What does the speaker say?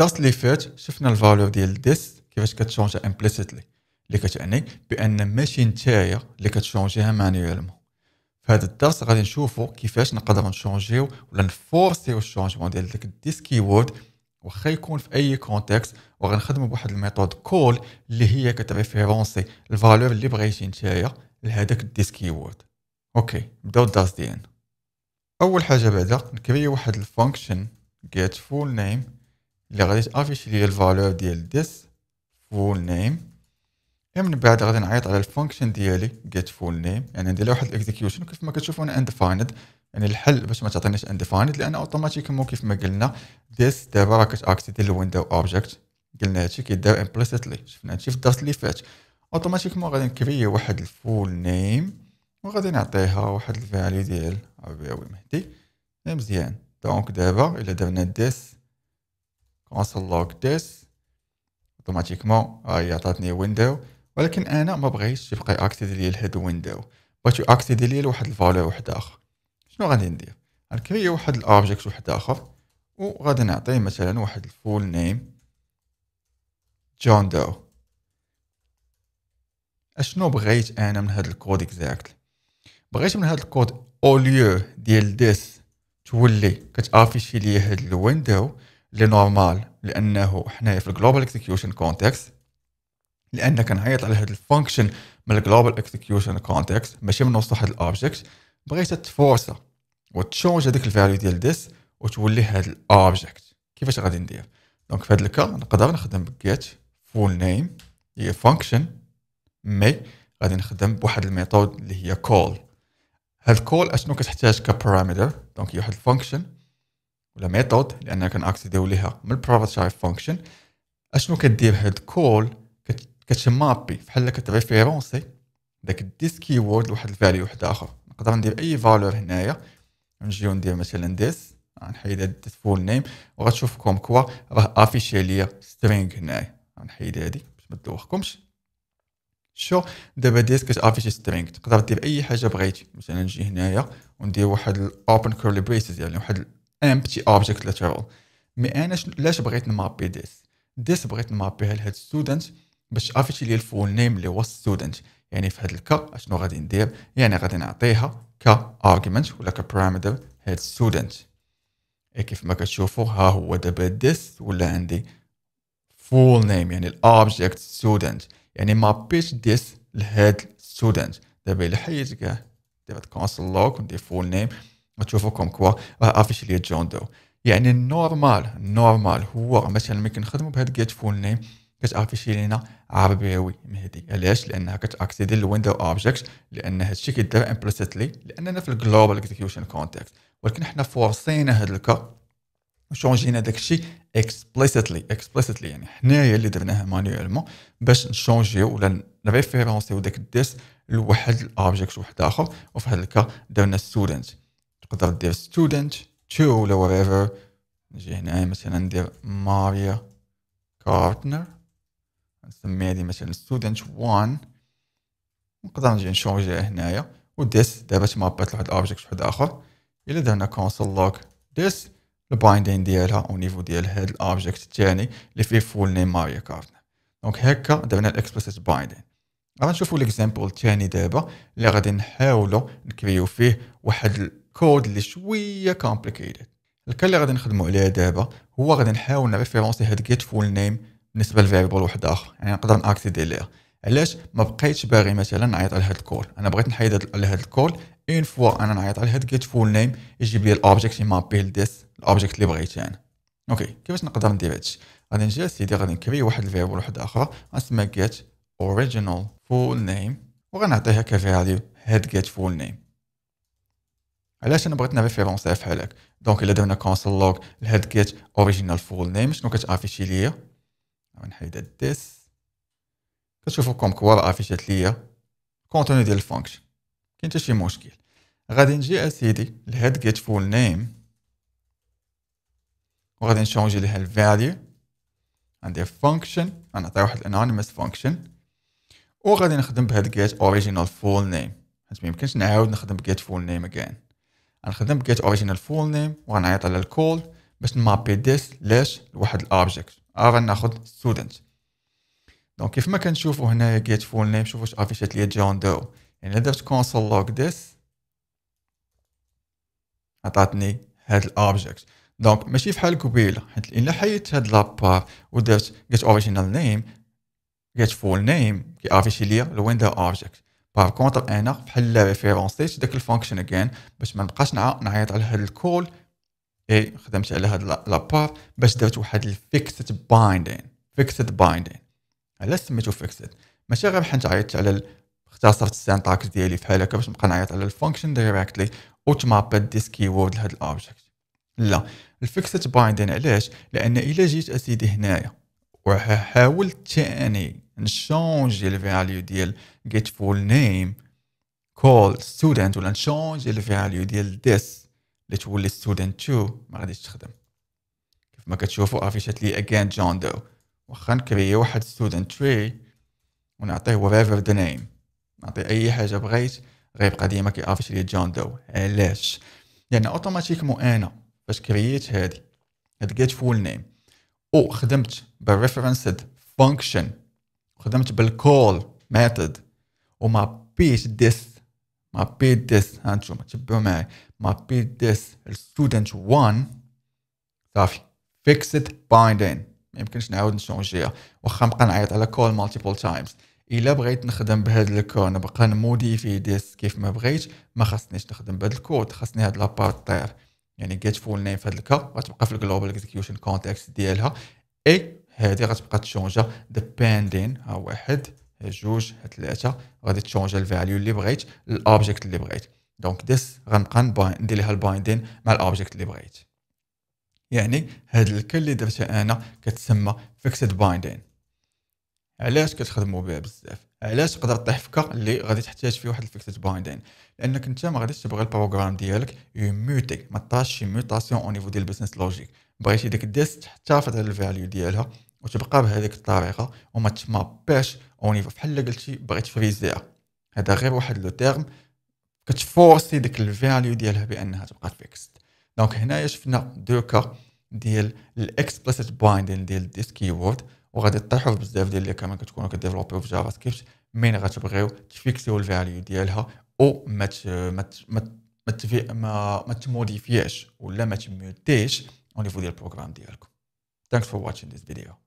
الدرس اللي فات شفنا الفاليو ديال ديس كيفاش كتشونجا امبليسيتلي اللي كتعني بان ماشي نتايا اللي كتشونجيها مانيوالمون في هذا الدرس غادي نشوفوا كيفاش نقدروا نشونجيو ولا نفورسيو الشونجمون ديال ديك الديس كيورد واخا يكون في اي كونتكست وغنخدموا بواحد الميثود كول اللي هي كتريفيرونسي الفالور اللي بغيتي نتايا لهذاك الديس كيورد اوكي نبداو الدرس ديالنا اول حاجه بعدا نكري واحد الفانكشن get full name اللي غادي تافيشي ليا الفالور ديال ديس فول نيم من بعد غادي نعيط على الفونكشن ديالي get full name يعني ندير واحد الاكزيكيوشن كيف ما كتشوفوا انا اندفايند يعني الحل باش ما تعطينيش اندفايند لان اوتوماتيكمون كيف ما قلنا this دابا راه ديال الويندو اوبجيكت قلنا هادشي كيدار امبليسيتلي شفنا هادشي في الدرس اللي فات اوتوماتيكمون غادي نكري واحد الفول نيم وغادي نعطيها واحد الفالي ديال عباوي مهدي مزيان دونك دابا الا درنا ديس اونسل لوك ديس اوتوماتيكمون هاي آه، عطاتني ويندو ولكن انا ما بغيتش يبقى اكسيدي لي الهيد ويندو بغيت اكسيدي لي لواحد الفالو واحد اخر شنو غادي ندير غنكري واحد الاوبجيكت واحد اخر وغادي نعطيه مثلا واحد الفول نيم جون دو اشنو بغيت انا من هذا الكود اكزاكت بغيت من هذا الكود اوليو ديال ديس تولي كتافيشي ليا هاد الويندو لي نورمال لانه احنا في الجلوبال اكزكيوشن كونتكست لان كنعيط على هذا الفانكشن من الجلوبال اكزكيوشن كونتكست ماشي من وسط واحد الاوبجيكت بغيت تفورسا وتشونج هذيك الفاليو ديال ديس وتولي هذا الاوبجيكت كيفاش غادي ندير دونك في هذا الكا نقدر نخدم بكيت فول نيم هي فانكشن مي غادي نخدم بواحد الميثود اللي هي كول هاد كول اشنو كتحتاج كبارامتر دونك هي واحد الفانكشن ولا ميثود لانها كنعكسيديو ليها من شايف فانكشن اشنو كدير هاد كول كتمابي بحال كتريفيرونسي داك كي وورد لواحد الفاليو واحد اخر نقدر ندير اي فالور هنايا نجيو ندير مثلا ديس نحيد هاد ديس فول نيم وغتشوف كوم كوا راه افيشي ليا سترينغ هنايا نحيد هادي باش ما تدوخكمش شو دابا ديس كتافيشي سترينغ تقدر دير اي حاجه بغيتي مثلا نجي هنايا وندير واحد الاوبن كيرلي بريسز يعني واحد امبتي اوبجيكت لترال مي انا علاش بغيت نمابي ديس ديس بغيت نمابيها لهاد ستودنت باش افيشي لي الفول نيم اللي هو ستودنت يعني في هاد الكا اشنو غادي ندير يعني غادي نعطيها ك argument ولا ك بارامتر هاد student إيه، كيف ما كتشوفوا ها هو دابا ديس ولا عندي full name يعني الاوبجكت student يعني ما بيش ديس لهاد student دابا الى حيت كاع دابا console log وندير full name كوم كوا راه لي جون دو يعني النورمال النورمال هو مثلا ملي كنخدمو بهاد جيت فول نيم كتافيشي لينا عربيوي مهدي علاش لانها كتاكسيدي للويندو اوبجيكت لان هادشي كيدار امبليسيتلي لاننا في الجلوبال اكزيكيوشن كونتكست ولكن حنا فورسينا هاد الكا شونجينا داكشي اكسبليسيتلي اكسبليسيتلي يعني حنايا اللي درناها مانيوالمون باش نشونجيو ولا نريفيرونسيو داك الديس لواحد الاوبجيكت واحد اخر وفي هاد الكا درنا ستودنت تقدر دير ستودنت تو ولا whatever نجي هنا مثلا ندير ماريا كارتنر نسمي هذه مثلا ستودنت 1 نقدر نجي نشونجيها هنايا و this دابا بات لواحد الاوبجيكت واحد اخر الا درنا كونسول لوك ديس البايندين ديالها او نيفو ديال هاد الاوبجيكت الثاني اللي فيه فول نيم ماريا كارتنر دونك هكا درنا الاكسبلسيت بايندين غنشوفوا ليكزامبل الثاني دابا اللي غادي نحاولو نكريو فيه واحد كود اللي شويه كومبليكيتد الكل اللي غادي نخدموا عليه دابا هو غادي نحاول نريفيرونسي هاد جيت فول نيم بالنسبه لفيريبل واحد اخر يعني نقدر ناكسيدي ليها علاش ما بقيتش باغي مثلا نعيط على هاد الكول انا بغيت نحيد على هاد الكول اون فوا انا نعيط على هاد جيت فول نيم يجيب لي الاوبجيكت اللي مابيل ديس الاوبجيكت اللي بغيت انا اوكي كيفاش نقدر ندير هادشي غادي نجي سيدي غادي نكري واحد الفيريبل واحد اخرى غنسمى جيت اوريجينال فول نيم وغنعطيها كفاليو هاد جيت فول نيم علاش انا بغيت ريفيرونس بحال هكا دونك الا درنا كونسول لوغ الهيد جيت اوريجينال فول نيم شنو كتافيشي ليا نحيد هاد ديس كتشوفو كوم كوا افيشات ليا كونتوني ديال الفونكشن كاين حتى شي مشكل غادي نجي اسيدي الهيد جيت فول نيم وغادي نشونجي ليها الفاليو غندير فانكشن غنعطي واحد الانونيمس فونكشن وغادي نخدم بهاد جيت اوريجينال فول نيم حيت ميمكنش نعاود نخدم بجيت فول نيم again غنخدم get original full name وغنعيط على الكول باش نمابي ديس لاش لواحد الابجيكت ا غناخد ستودنت دونك كيف ما كنشوفوا هنايا get full name شوفوا واش افيشات ليا جون دو يعني درت console log this عطاتني هاد الابجيكت دونك ماشي فحال قبيله حيت الا حيدت هاد لابار ودرت get original name get full name كي افيشي ليا الويندو object باغ كونتر انا بحال ريفيرونسي داك الفونكشن اكين باش ما نبقاش نعيط على هاد الكول اي خدمت على هاد لابار باش درت واحد الفيكسد بايندين فيكسد بايندين علاش سميتو فيكسد ماشي غير بحال عيطت على اختصرت السينتاكس ديالي بحال هكا باش نبقى نعيط على الفونكشن دايريكتلي وتمابات ديس كيورد لهاد الاوبجيكت لا الفيكسد بايندين علاش لان الا جيت اسيدي هنايا وحاولت تاني نشونجي الفاليو ديال get full name call student ولا نشونجي الفاليو ديال this اللي تولي student 2 ما غاديش تخدم كيف ما كتشوفوا افيشات لي again John Doe واخا نكري واحد student 3 ونعطيه whatever the name نعطي اي حاجه بغيت غيبقى ديما كيافيش لي جون دو علاش لان يعني اوتوماتيكمون انا باش كرييت هادي هاد get full name او خدمت بالريفرنسد function خدمت بالكول ميثود وما بيش ديس ما بي ديس هانتوما تبعوا معي ما بي ديس الستودنت 1 صافي فيكسد بايندين ما يمكنش نعاود نشونجيها واخا نبقى نعيط على كول مالتيبل تايمز الا بغيت نخدم بهذا الكود نبقى نموديفي ديس كيف ما بغيت ما خاصنيش نخدم بهذا الكود خاصني هاد لابارت طير يعني جيت فول نيم في هاد الكا غتبقى في الجلوبال اكزيكيوشن كونتكست ديالها اي هذه غتبقى تشونجا ديباندين ها واحد ها جوج ها ثلاثه غادي تشونجا الفاليو اللي بغيت الاوبجيكت اللي بغيت دونك ديس غنبقى ندير لها البايندين مع الاوبجيكت اللي بغيت يعني هاد الكل اللي درتها انا كتسمى فيكسد بايندين علاش كتخدموا بها بزاف علاش تقدر طيح فكا اللي غادي تحتاج فيه واحد الفيكسد بايندين لانك انت ما غاديش تبغي البروغرام ديالك يموتي ما طاش شي ميوتاسيون او نيفو ديال البيزنس لوجيك بغيتي ديك ديس تحتفظ على الفاليو ديالها وتبقى بهذيك الطريقه وما باش اوني بحال قلتي بغيت فريزيها هذا غير واحد لو تيرم كتفورسي ديك الفاليو ديالها بانها تبقى فيكست دونك هنايا شفنا دوكا ديال الاكسبلسيت بايندين ديال ديس كيورد وغادي تطيحوا في بزاف ديال اللي كمان كتكونوا كديفلوبيو في جافا سكريبت مين غتبغيو تفيكسيو الفاليو ديالها او ما ما ما ما ما تموديفياش ولا ما تموديش اون ليفو ديال البروغرام ديالكم Thanks فور واتشين this فيديو